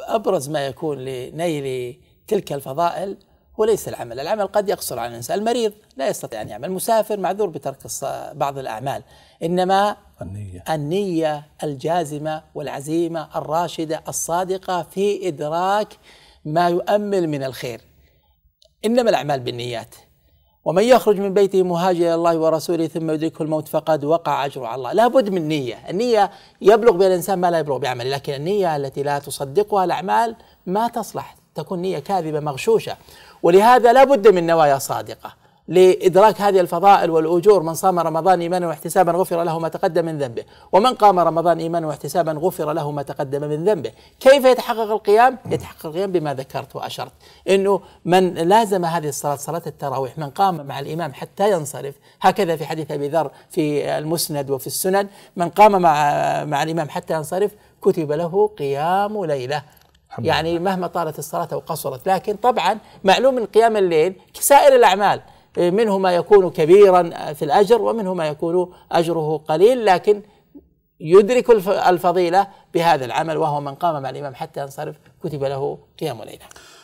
أبرز ما يكون لنيل تلك الفضائل هو ليس العمل العمل قد يقصر على الإنسان المريض لا يستطيع أن يعمل مسافر معذور بترك بعض الأعمال إنما النية. النية الجازمة والعزيمة الراشدة الصادقة في إدراك ما يؤمل من الخير إنما الأعمال بالنيات ومن يخرج من بيته مهاجرا الى الله ورسوله ثم يدركه الموت فقد وقع اجره على الله، لابد من نية، النية يبلغ بها الانسان ما لا يبلغ بعمله، لكن النية التي لا تصدقها الاعمال ما تصلح، تكون نية كاذبة مغشوشة، ولهذا لابد من نوايا صادقة. لإدراك هذه الفضائل والأجور من صام رمضان إيمانا واحتسابا غفر له ما تقدم من ذنبه ومن قام رمضان إيمانا واحتسابا غفر له ما تقدم من ذنبه كيف يتحقق القيام؟ يتحقق القيام بما ذكرت وأشرت أنه من لازم هذه الصلاة صلاة التراويح من قام مع الإمام حتى ينصرف هكذا في حديث أبي ذر في المسند وفي السنن من قام مع, مع الإمام حتى ينصرف كتب له قيام ليلة يعني مهما طالت الصلاة أو قصرت لكن طبعا معلوم من قيام الليل كسائر الأعمال إيه، منه ما يكون كبيرا في الأجر ومنه ما يكون أجره قليل لكن يدرك الفضيلة بهذا العمل وهو من قام مع الإمام حتى ينصرف كتب له قيام ليلة